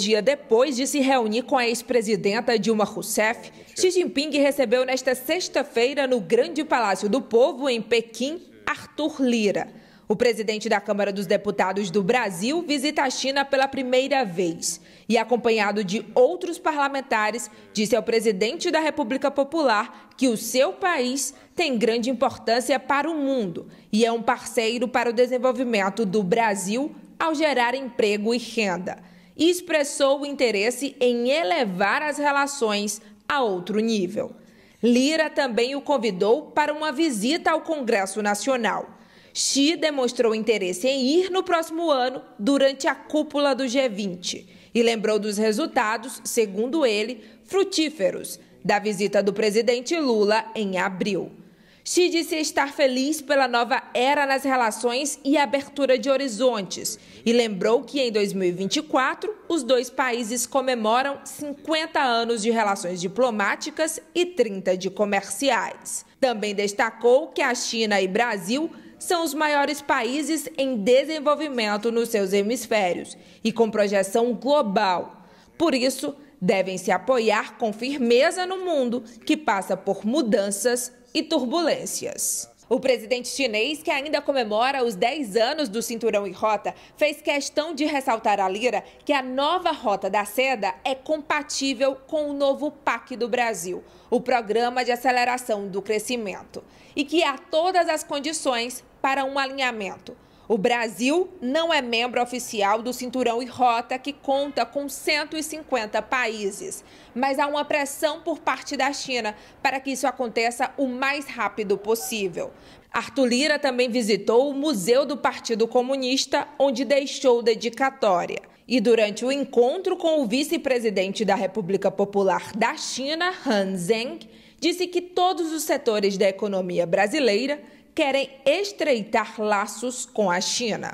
dia depois de se reunir com a ex-presidenta Dilma Rousseff, Xi Jinping recebeu nesta sexta-feira, no Grande Palácio do Povo, em Pequim, Arthur Lira. O presidente da Câmara dos Deputados do Brasil visita a China pela primeira vez e, acompanhado de outros parlamentares, disse ao presidente da República Popular que o seu país tem grande importância para o mundo e é um parceiro para o desenvolvimento do Brasil ao gerar emprego e renda expressou o interesse em elevar as relações a outro nível. Lira também o convidou para uma visita ao Congresso Nacional. Xi demonstrou interesse em ir no próximo ano durante a cúpula do G20 e lembrou dos resultados, segundo ele, frutíferos da visita do presidente Lula em abril. Xi disse estar feliz pela nova era nas relações e abertura de horizontes e lembrou que em 2024 os dois países comemoram 50 anos de relações diplomáticas e 30 de comerciais. Também destacou que a China e Brasil são os maiores países em desenvolvimento nos seus hemisférios e com projeção global. Por isso, devem se apoiar com firmeza no mundo que passa por mudanças e turbulências. O presidente chinês, que ainda comemora os 10 anos do cinturão e rota, fez questão de ressaltar à Lira que a nova rota da seda é compatível com o novo PAC do Brasil, o Programa de Aceleração do Crescimento, e que há todas as condições para um alinhamento. O Brasil não é membro oficial do Cinturão e Rota, que conta com 150 países. Mas há uma pressão por parte da China para que isso aconteça o mais rápido possível. Arthur Lira também visitou o Museu do Partido Comunista, onde deixou dedicatória. E durante o encontro com o vice-presidente da República Popular da China, Han Zheng, disse que todos os setores da economia brasileira querem estreitar laços com a China.